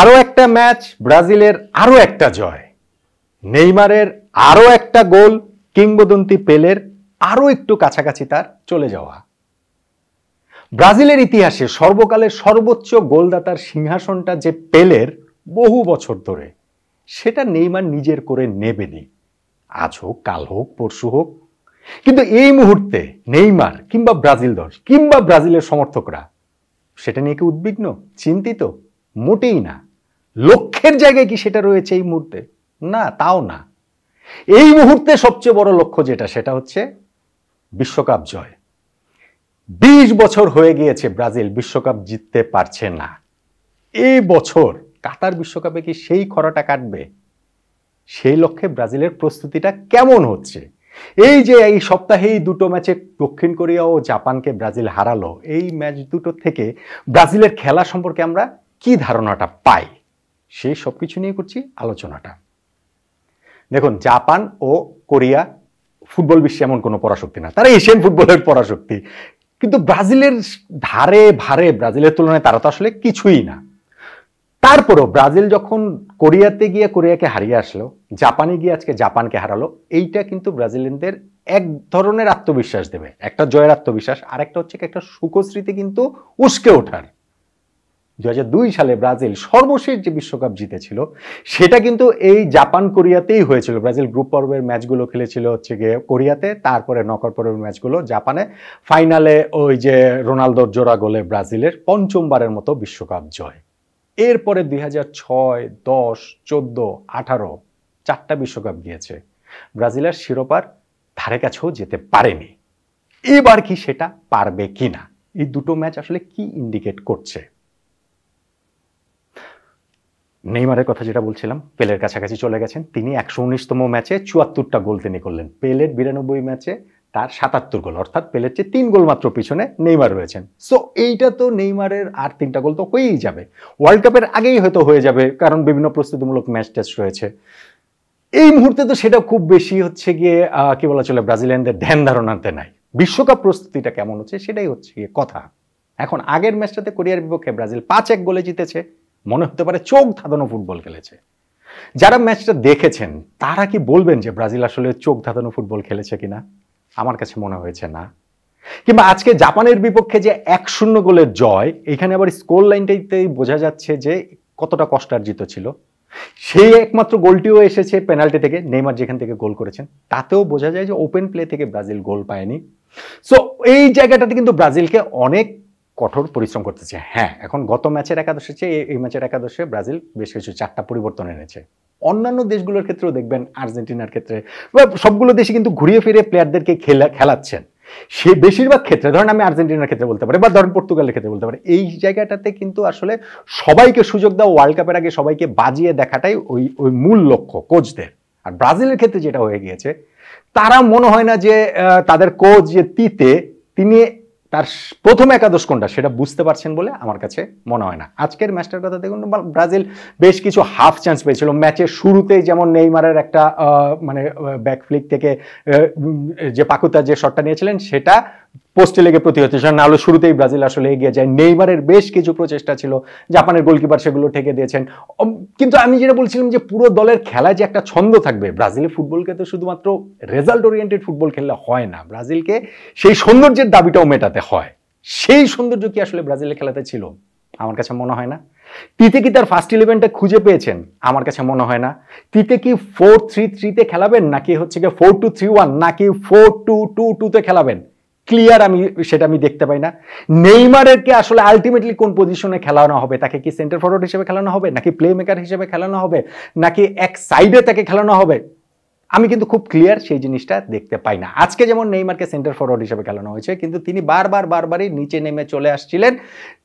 আরও একটা ম্যাচ ব্রাজিলের আরও একটা জয় নেইমারের আরও একটা গোল কিংবদন্তি পেলের আরও একটু কাছাকাছি তার চলে যাওয়া ব্রাজিলের ইতিহাসে সর্বকালের সর্বোচ্চ গোলদাতার সিংহাসনটা যে পেলের বহু বছর ধরে সেটা নেইমার নিজের করে নেবেনি আজ হোক কাল হোক পরশু হোক কিন্তু এই মুহূর্তে নেইমার কিংবা ব্রাজিল দল কিংবা ব্রাজিলের সমর্থকরা সেটা নিয়ে কি উদ্বিগ্ন চিন্তিত মোটেই না লক্ষ্যের জায়গায় কি সেটা রয়েছে এই মুহূর্তে না তাও না এই মুহূর্তে সবচেয়ে বড় লক্ষ্য যেটা সেটা হচ্ছে বিশ্বকাপ জয় বিশ বছর হয়ে গিয়েছে ব্রাজিল বিশ্বকাপ জিততে পারছে না এই বছর কাতার বিশ্বকাপে কি সেই খরাটা কাটবে সেই লক্ষ্যে ব্রাজিলের প্রস্তুতিটা কেমন হচ্ছে এই যে এই সপ্তাহেই দুটো ম্যাচে দক্ষিণ কোরিয়া ও জাপানকে ব্রাজিল হারালো এই ম্যাচ দুটো থেকে ব্রাজিলের খেলা সম্পর্কে আমরা কি ধারণাটা পায় সেই সব কিছু নিয়ে করছি আলোচনাটা দেখুন জাপান ও কোরিয়া ফুটবল বিশ্বে এমন কোনো পরাশক্তি না তারা এশিয়ান ফুটবলের পরাশক্তি কিন্তু ব্রাজিলের ধারে ভারে ব্রাজিলের তুলনায় তারা তো আসলে কিছুই না তারপরও ব্রাজিল যখন কোরিয়াতে গিয়ে কোরিয়াকে হারিয়ে আসলো জাপানে গিয়ে আজকে জাপানকে হারালো এইটা কিন্তু ব্রাজিলিয়ানদের এক ধরনের আত্মবিশ্বাস দেবে একটা জয়ের আত্মবিশ্বাস আরেকটা হচ্ছে একটা সুখস্মৃতি কিন্তু উস্কে ওঠার দু সালে ব্রাজিল সর্বশেষ যে বিশ্বকাপ জিতেছিল সেটা কিন্তু এই জাপান কোরিয়াতেই হয়েছিল ব্রাজিল গ্রুপ পর্বের ম্যাচগুলো খেলেছিল হচ্ছে গিয়ে কোরিয়াতে তারপরে নকর পর্বের ম্যাচগুলো জাপানে ফাইনালে ওই যে রোনালদোর জোড়া গোলে ব্রাজিলের পঞ্চমবারের মতো বিশ্বকাপ জয় এরপরে দুই হাজার ছয় দশ চোদ্দ আঠারো চারটা বিশ্বকাপ গিয়েছে ব্রাজিলের শিরোপার ধারে কাছেও যেতে পারেনি এবার কি সেটা পারবে কি না এই দুটো ম্যাচ আসলে কি ইন্ডিকেট করছে নেইমারের কথা যেটা বলছিলাম পেলের কাছাকাছি চলে গেছেন তিনি একশো উনিশতম ম্যাচে চুয়াত্তরটা গোল তিনি করলেন পেলের বিরানব্বই ম্যাচে তার সাতাত্তর গোল অর্থাৎ পেলের চেয়ে তিন গোল মাত্র পিছনে নেইমার রয়েছেন সো এইটা তো নেইমারের আর তিনটা গোল তো হয়েই যাবে ওয়ার্ল্ড কাপের আগেই হয়তো হয়ে যাবে কারণ বিভিন্ন প্রস্তুতিমূলক ম্যাচ টেস্ট রয়েছে এই মুহূর্তে তো সেটা খুব বেশি হচ্ছে গিয়ে কি বলা চলে ব্রাজিলিয়ানদের ধ্যান ধারণাতে নাই বিশ্বকাপ প্রস্তুতিটা কেমন হচ্ছে সেটাই হচ্ছে গিয়ে কথা এখন আগের ম্যাচটাতে কোরিয়ার বিপক্ষে ব্রাজিল পাঁচ এক গোলে জিতেছে মনে হতে পারে চোখ ধাঁধানো ফুটবল খেলেছে যারা ম্যাচটা দেখেছেন তারা কি বলবেন যে ব্রাজিল আসলে চোখ ধাঁধানো ফুটবল খেলেছে কিনা আমার কাছে মনে হয়েছে না কিংবা আজকে জাপানের বিপক্ষে যে এক শূন্য গোলের জয় এখানে আবার স্কোর লাইনটাইতেই বোঝা যাচ্ছে যে কতটা কষ্টার্জিত ছিল সেই একমাত্র গোলটিও এসেছে পেনাল্টি থেকে নেইমার যেখান থেকে গোল করেছেন তাতেও বোঝা যায় যে ওপেন প্লে থেকে ব্রাজিল গোল পায়নি সো এই জায়গাটাতে কিন্তু ব্রাজিলকে অনেক কঠোর পরিশ্রম করতেছে হ্যাঁ এখন গত ম্যাচের একাদশে চেয়ে এই ম্যাচের একাদশে ব্রাজিল বেশ কিছু চারটা পরিবর্তন এনেছে অন্যান্য দেশগুলোর ক্ষেত্রেও দেখবেন আর্জেন্টিনার ক্ষেত্রে বা সবগুলো দেশে কিন্তু ঘুরিয়ে ফিরে প্লেয়ারদেরকে খেলা খেলাচ্ছেন সে বেশিরভাগ ক্ষেত্রে ধরেন আমি আর্জেন্টিনার ক্ষেত্রে বলতে পারি বা ধরেন পর্তুগালের ক্ষেত্রে বলতে পারি এই জায়গাটাতে কিন্তু আসলে সবাইকে সুযোগ দেওয়া ওয়ার্ল্ড কাপের আগে সবাইকে বাজিয়ে দেখাটাই ওই ওই মূল লক্ষ্য কোচদের আর ব্রাজিলের ক্ষেত্রে যেটা হয়ে গিয়েছে তারা মনে হয় না যে তাদের কোচ যে তিতে তিনি তার প্রথম একাদশ কোনটা সেটা বুঝতে পারছেন বলে আমার কাছে মনে হয় না আজকের ম্যাচটার কথা দেখুন ব্রাজিল বেশ কিছু হাফ চান্স পেয়েছিল ম্যাচের শুরুতেই যেমন নেইমারের একটা মানে ব্যাকফ্লিক থেকে যে পাকুতা যে শটটা নিয়েছিলেন সেটা পোস্টে লেগে প্রতিহত হলে শুরুতেই ব্রাজিল আসলে এগিয়ে যায় নেইমারের বেশ কিছু প্রচেষ্টা ছিল জাপানের গোলকিপার সেগুলো ঠেকে দিয়েছেন কিন্তু আমি যেটা বলছিলাম যে পুরো দলের খেলায় যে একটা ছন্দ থাকবে ব্রাজিলের ফুটবলকে তো শুধুমাত্র রেজাল্ট ওরিয়েন্টেড ফুটবল খেললে হয় না ব্রাজিলকে সেই সৌন্দর্যের দাবিটাও মেটাতে হয় সেই সৌন্দর্য কি আসলে ব্রাজিলের খেলাতে ছিল আমার কাছে মনে হয় না তিতে কি তার ফার্স্ট ইলেভেনটা খুঁজে পেয়েছেন আমার কাছে মনে হয় না তিতে কি ফোর থ্রি থ্রিতে খেলাবেন নাকি হচ্ছে গিয়ে ফোর টু থ্রি ওয়ান নাকি ফোর টু টু টুতে খেলাবেন ক্লিয়ার আমি সেটা আমি দেখতে পাই না নেইমারেরকে আসলে আলটিমেটলি কোন পজিশনে খেলানো হবে তাকে কি সেন্টার ফরওয়ার্ড হিসেবে খেলানো হবে নাকি প্লে মেকার হিসেবে খেলানো হবে নাকি এক সাইডে তাকে খেলানো হবে আমি কিন্তু খুব ক্লিয়ার সেই জিনিসটা দেখতে পাই না আজকে যেমন নেইমারকে সেন্টার ফরওয়ার্ড হিসেবে খেলানো হয়েছে কিন্তু তিনি বারবার বারবারই নিচে নেমে চলে আসছিলেন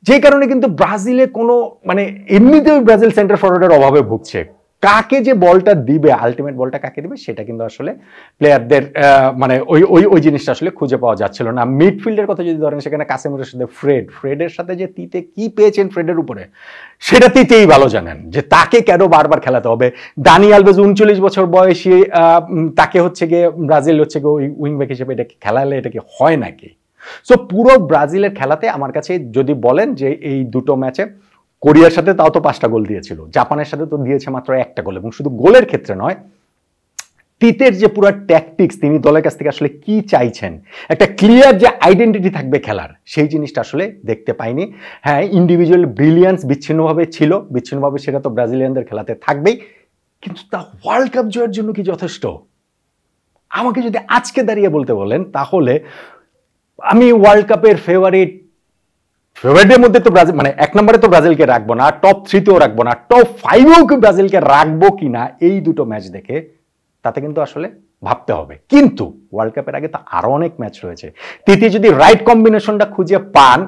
যে কারণে কিন্তু ব্রাজিলে কোনো মানে এমনিতেও ব্রাজিল সেন্টার ফরওয়ার্ডের অভাবে ভুগছে কাকে যে বলটা দিবে আলটিমেট বলটা কাকে দিবে সেটা কিন্তু আসলে প্লেয়ারদের মানে ওই ওই ওই জিনিসটা আসলে খুঁজে পাওয়া যাচ্ছিল না মিডফিল্ডের কথা যদি ধরেন সেখানে কাসেমের সাথে ফ্রেড ফ্রেডের সাথে যে তিতে কি পেয়েছেন ফ্রেডের উপরে সেটা তিতেই ভালো জানেন যে তাকে কেন বারবার খেলাতে হবে দানি আলবেজ উনচল্লিশ বছর বয়সী তাকে হচ্ছে গিয়ে ব্রাজিল হচ্ছে গিয়ে ওই উইংব্যাক হিসেবে এটাকে খেলালে এটা কি হয় নাকি সো পুরো ব্রাজিলের খেলাতে আমার কাছে যদি বলেন যে এই দুটো ম্যাচে কোরিয়ার সাথে তাও তো পাঁচটা গোল দিয়েছিল জাপানের সাথে তো দিয়েছে মাত্র একটা গোল এবং শুধু গোলের ক্ষেত্রে নয় তিতের যে পুরো ট্যাকটিক্স তিনি দলের কাছ থেকে আসলে কি চাইছেন একটা ক্লিয়ার যে আইডেন্টিটি থাকবে খেলার সেই জিনিসটা আসলে দেখতে পাইনি হ্যাঁ ইন্ডিভিজুয়াল ব্রিলিয়ান্স বিচ্ছিন্নভাবে ছিল বিচ্ছিন্নভাবে সেটা তো ব্রাজিলিয়ানদের খেলাতে থাকবেই কিন্তু তা ওয়ার্ল্ড কাপ জয়ের জন্য কি যথেষ্ট আমাকে যদি আজকে দাঁড়িয়ে বলতে বলেন তাহলে আমি ওয়ার্ল্ড কাপের ফেভারিট ফেভারিটের মধ্যে তো ব্রাজিল মানে এক নম্বরে তো ব্রাজিলকে রাখবো না টপ থ্রিতেও রাখবো না টপ ফাইভেও কি ব্রাজিলকে রাখবো কি না এই দুটো ম্যাচ দেখে তাতে কিন্তু আসলে ভাবতে হবে কিন্তু ওয়ার্ল্ড কাপের আগে তো আরও অনেক ম্যাচ রয়েছে তৃতীয় যদি রাইট কম্বিনেশনটা খুঁজে পান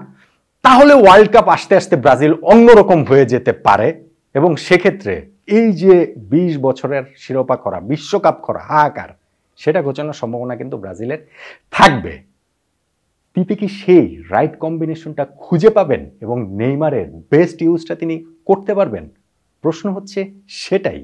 তাহলে ওয়ার্ল্ড কাপ আসতে আসতে ব্রাজিল অন্যরকম হয়ে যেতে পারে এবং সেক্ষেত্রে এই যে ২০ বছরের শিরোপা করা বিশ্বকাপ করা হাহাকার সেটা ঘোচানোর সম্ভাবনা কিন্তু ব্রাজিলের থাকবে পিপি কি সেই রাইট কম্বিনেশনটা খুঁজে পাবেন এবং নেইমারের বেস্ট ইউজটা তিনি করতে পারবেন প্রশ্ন হচ্ছে সেটাই